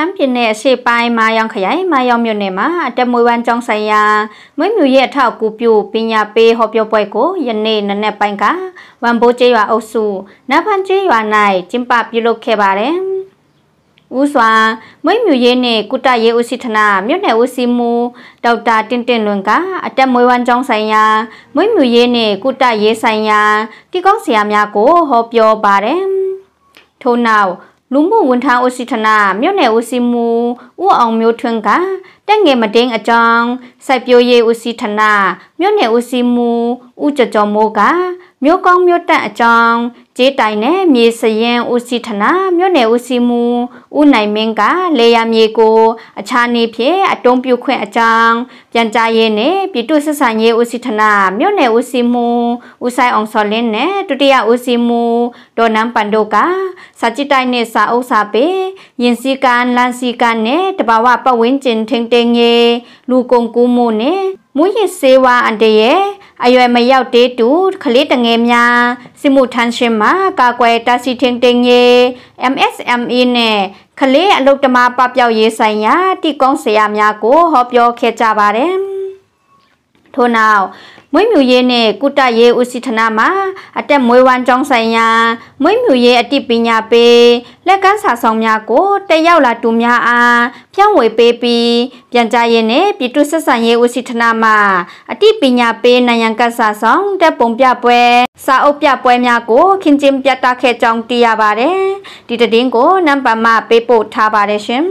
ရှမ်းပြည်နယ်အရှေ့ပိုင်းမာယောင်ခရိုင်မာယောင်မြို့နယ်မှာအတက်မွေးဝမ်းကျောင်းဆိုင်ရာမွေးမြူရေးအထောက်အကူပြုပညာပေးဟောပြောပွဲကိုယနေ့နနက်ပိုင်းကဝမ်ဘိုးကျေးရွာအုပ်စုနဖန်ကျေးရွာ၌ကျင်းပပြုလုပ်ခဲ့ပါတယ်။ဦးစွာမွေးမြူရေးနှင့်ကုတရေးဦးစီးဌာနမြို့နယ်ဦးစီးမှုဒေါက်တာတင်တင်လွင်ကအတက်မွေးဝမ်းကျောင်းဆိုင်ရာမွေးမြူရေးနှင့်ကုတရေးဆိုင်ရာတိကောက်ဆရာများကိုဟောပြောပါတယ်။ထို့နောက်လူမှုဝန်ထမ်းဦးစီးဌာနမြို့နယ်ဦးစီးမှူးဦးအောင်မျိုးထွန်းကတက်ငယ်မတင်းအကြောင်းစိုက်ပျိုးရေးဦးစီးဌာနမြို့နယ်ဦးစီးမှူးဦးကြကြမိုးကမြို့ကောင်းမြို့တန့်အကြောင်းကျေးတိုင်နဲ့မြေစရင်ဦးစီးဌာနမြို့နယ်ဦးစီးမှုဦးနိုင်မင်းကလေယာမြေကိုအခြားနေဖြင့်အတုံးပြုခွင့်အကြောင်းပြန်ကြားရေးနဲ့ပြည်သူ့ဆက်ဆံရေးဦးစီးဌာနမြို့နယ်ဦးစီးမှုဦးဆိုင်အောင်စော်လင်းနဲ့ဒုတိယဦးစီးမှုဒေါ်နန်းပန်တို့ကစာကြည့်တိုင်နဲ့စာအုပ်စာပေယင်စီကန်လန်စီကန်နဲ့တဘာဝပတ်ဝန်းကျင်ထိန်းသိမ်းရေးလူကုန်ကူးမှုနဲ့မူရစ်စေဝါအန်တရဲ့အရွယ်မရောက်သေးသူကလေးတငယ်များစစ်မှုထမ်းရှင်မှာကာကွယ်တားဆီးထင်းတင်းရေး MSME နဲ့ကလေးအလုပ်တမပပျောက်ရေးဆိုင်ရာတိကုန်းဆရာများကိုဟောပြောခဲ့ကြပါတယ်ထို့နောက်မွေးမြူရေးနဲ့ကုတရေးဦးစီးဌာနမှအတက်မွေးဝမ်းကြောင်းဆိုင်ရာမွေးမြူရေးအသိပညာပေးလက်ကမ်းစာဆောင်များကိုတက်ရောက်လာသူများအားဖြန့်ဝေပေးပြီးပြန်ကြားရေးနဲ့ပြည်သူ့ဆက်ဆံရေးဦးစီးဌာနမှအသိပညာပေးနိုင်ငံကစာဆောင်တက်ပုံပြပွဲစာအုပ်ပြပွဲများကိုခင်ချင်းပြတ်တာခဲ့ကြောင်းသိရပါတယ်ဒီတည်င်းကိုနံပါတ်မှပေးပို့ထားပါတယ်ရှင်